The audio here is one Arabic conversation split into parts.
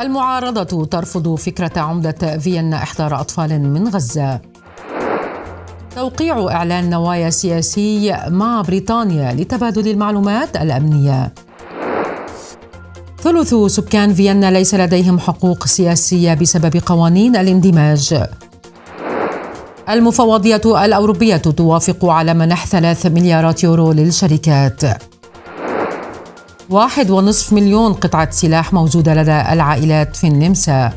المعارضة ترفض فكرة عمدة فيينا إحضار أطفال من غزة توقيع إعلان نوايا سياسي مع بريطانيا لتبادل المعلومات الأمنية ثلث سكان فيينا ليس لديهم حقوق سياسية بسبب قوانين الاندماج المفوضية الأوروبية توافق على منح ثلاث مليارات يورو للشركات واحد ونصف مليون قطعة سلاح موجودة لدى العائلات في النمسا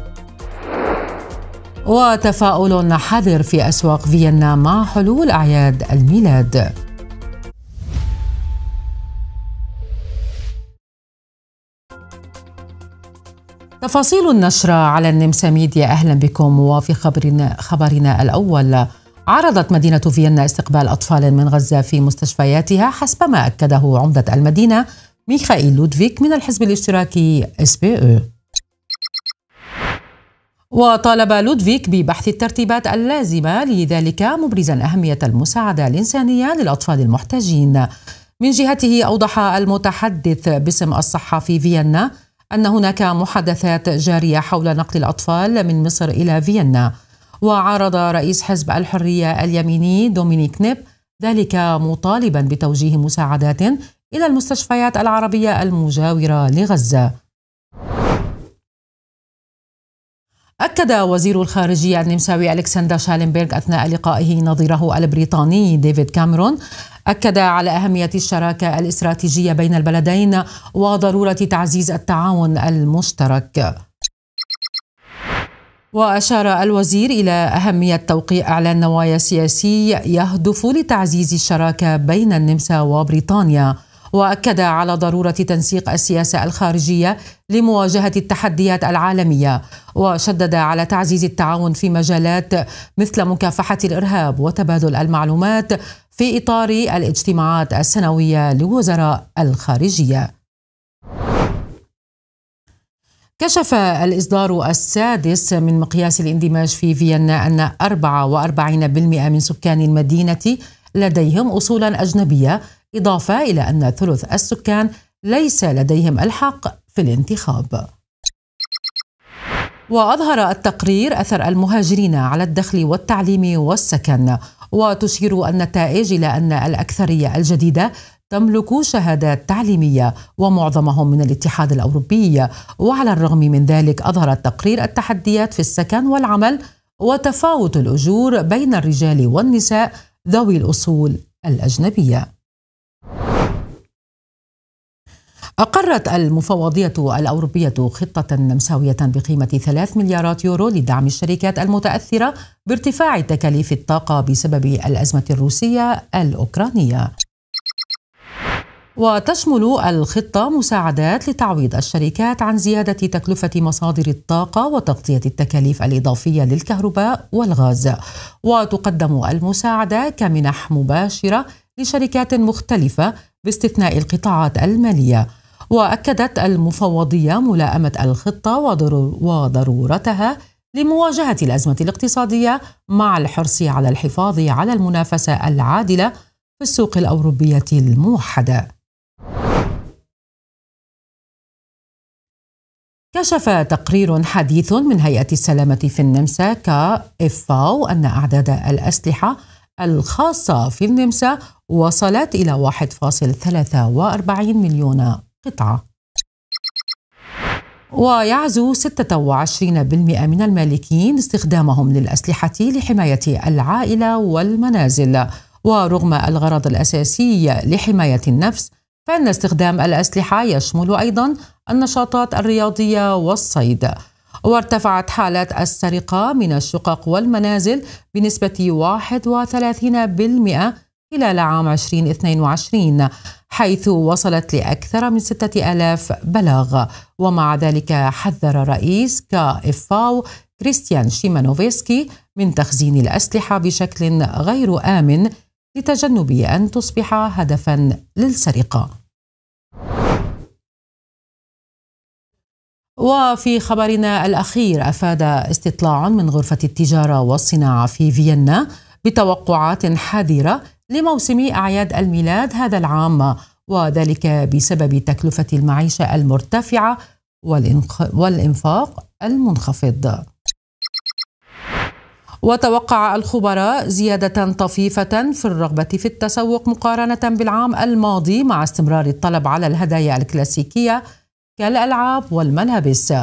وتفاؤل حذر في أسواق فيينا مع حلول أعياد الميلاد تفاصيل النشرة على النمسا ميديا أهلا بكم وفي خبرنا, خبرنا الأول عرضت مدينة فيينا استقبال أطفال من غزة في مستشفياتها حسب ما أكده عمدة المدينة ميخائيل لودفيك من الحزب الاشتراكي اس بي او وطالب لودفيك ببحث الترتيبات اللازمة لذلك مبرزا أهمية المساعدة الإنسانية للأطفال المحتاجين من جهته أوضح المتحدث باسم الصحة في فيينا أن هناك محادثات جارية حول نقل الأطفال من مصر إلى فيينا وعارض رئيس حزب الحرية اليميني دومينيك نيب ذلك مطالبا بتوجيه مساعدات إلى المستشفيات العربية المجاورة لغزة. أكد وزير الخارجية النمساوي ألكسندر شالنبرغ أثناء لقائه نظيره البريطاني ديفيد كاميرون أكد على أهمية الشراكة الاستراتيجية بين البلدين وضرورة تعزيز التعاون المشترك. وأشار الوزير إلى أهمية توقيع إعلان نوايا سياسي يهدف لتعزيز الشراكة بين النمسا وبريطانيا واكد على ضروره تنسيق السياسه الخارجيه لمواجهه التحديات العالميه وشدد على تعزيز التعاون في مجالات مثل مكافحه الارهاب وتبادل المعلومات في اطار الاجتماعات السنويه لوزراء الخارجيه كشف الإصدار السادس من مقياس الاندماج في فيينا أن 44% من سكان المدينة لديهم أصولا أجنبية إضافة إلى أن ثلث السكان ليس لديهم الحق في الانتخاب وأظهر التقرير أثر المهاجرين على الدخل والتعليم والسكن وتشير النتائج إلى أن الأكثرية الجديدة تملك شهادات تعليمية ومعظمهم من الاتحاد الأوروبي وعلى الرغم من ذلك أظهر التقرير التحديات في السكن والعمل وتفاوت الأجور بين الرجال والنساء ذوي الأصول الأجنبية أقرت المفوضية الأوروبية خطة نمساوية بقيمة 3 مليارات يورو لدعم الشركات المتأثرة بارتفاع تكاليف الطاقة بسبب الأزمة الروسية الأوكرانية وتشمل الخطة مساعدات لتعويض الشركات عن زيادة تكلفة مصادر الطاقة وتغطية التكاليف الإضافية للكهرباء والغاز وتقدم المساعدة كمنح مباشرة لشركات مختلفة باستثناء القطاعات المالية وأكدت المفوضية ملائمة الخطة وضرورتها لمواجهة الأزمة الاقتصادية مع الحرص على الحفاظ على المنافسة العادلة في السوق الأوروبية الموحدة كشف تقرير حديث من هيئة السلامة في النمسا كإفاو أن أعداد الأسلحة الخاصة في النمسا وصلت إلى 1.43 مليون قطعة ويعزو 26% من المالكين استخدامهم للأسلحة لحماية العائلة والمنازل ورغم الغرض الأساسي لحماية النفس فإن استخدام الأسلحة يشمل أيضا النشاطات الرياضية والصيد وارتفعت حالات السرقة من الشقق والمنازل بنسبة 31% خلال عام 2022 حيث وصلت لأكثر من 6000 بلاغ ومع ذلك حذر رئيس كإفاو كريستيان شيمانوفسكي من تخزين الأسلحة بشكل غير آمن لتجنب أن تصبح هدفا للسرقة وفي خبرنا الأخير أفاد استطلاع من غرفة التجارة والصناعة في فيينا بتوقعات حذرة لموسم أعياد الميلاد هذا العام وذلك بسبب تكلفة المعيشة المرتفعة والإنفاق المنخفض وتوقع الخبراء زيادة طفيفة في الرغبة في التسوق مقارنة بالعام الماضي مع استمرار الطلب على الهدايا الكلاسيكية كالألعاب والملابس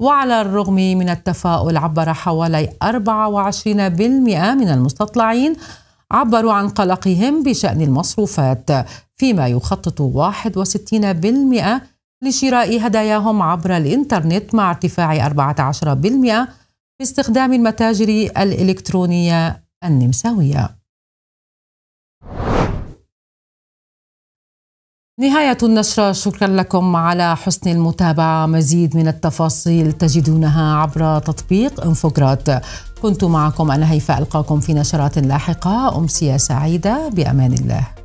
وعلى الرغم من التفاؤل عبر حوالي 24% من المستطلعين عبروا عن قلقهم بشأن المصروفات فيما يخطط 61% لشراء هداياهم عبر الإنترنت مع ارتفاع 14% باستخدام المتاجر الإلكترونية النمساوية نهاية النشرة شكرا لكم على حسن المتابعة مزيد من التفاصيل تجدونها عبر تطبيق انفوجراد كنت معكم أنا هيفاء ألقاكم في نشرات لاحقة أمسية سعيدة بأمان الله